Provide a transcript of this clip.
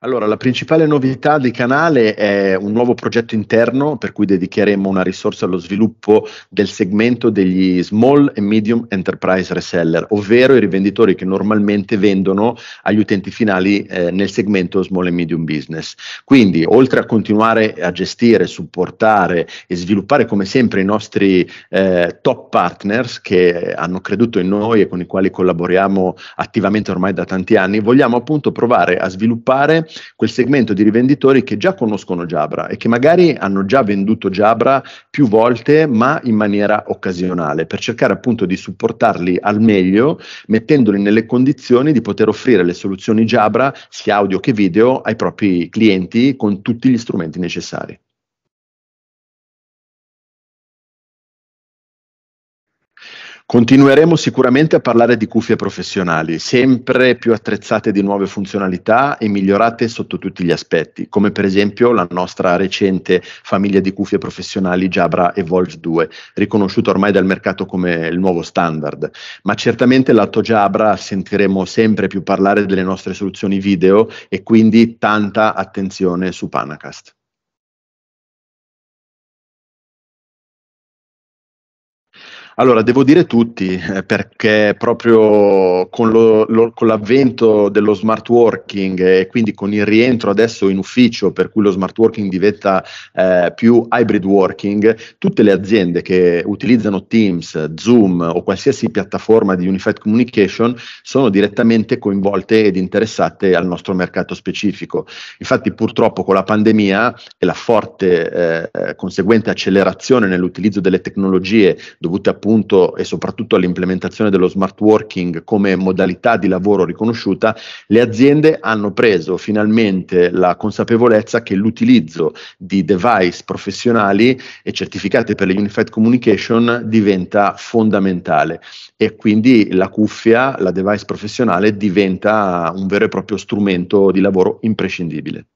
Allora, la principale novità di canale è un nuovo progetto interno per cui dedicheremo una risorsa allo sviluppo del segmento degli small e medium enterprise reseller, ovvero i rivenditori che normalmente vendono agli utenti finali eh, nel segmento small e medium business. Quindi, oltre a continuare a gestire, supportare e sviluppare come sempre i nostri eh, top partners che hanno creduto in noi e con i quali collaboriamo attivamente ormai da tanti anni, vogliamo appunto provare a sviluppare quel segmento di rivenditori che già conoscono Jabra e che magari hanno già venduto Jabra più volte, ma in maniera occasionale, per cercare appunto di supportarli al meglio, mettendoli nelle condizioni di poter offrire le soluzioni Jabra, sia audio che video, ai propri clienti con tutti gli strumenti necessari. Continueremo sicuramente a parlare di cuffie professionali, sempre più attrezzate di nuove funzionalità e migliorate sotto tutti gli aspetti, come per esempio la nostra recente famiglia di cuffie professionali Jabra Evolve 2, riconosciuta ormai dal mercato come il nuovo standard. Ma certamente lato Jabra sentiremo sempre più parlare delle nostre soluzioni video e quindi tanta attenzione su Panacast. Allora, devo dire tutti, eh, perché proprio con, lo, lo, con, l'avvento dello smart working e quindi con il rientro adesso in ufficio, per cui lo smart working diventa eh, più hybrid working, tutte le aziende che utilizzano Teams, Zoom o qualsiasi piattaforma di unified communication sono direttamente coinvolte ed interessate al nostro mercato specifico. Infatti, purtroppo con la pandemia e la forte eh, conseguente accelerazione nell'utilizzo delle tecnologie dovute appunto appunto e soprattutto all'implementazione dello smart working come modalità di lavoro riconosciuta, le aziende hanno preso finalmente la consapevolezza che l'utilizzo di device professionali e certificati per le unified communication diventa fondamentale e quindi la cuffia, la device professionale diventa un vero e proprio strumento di lavoro imprescindibile.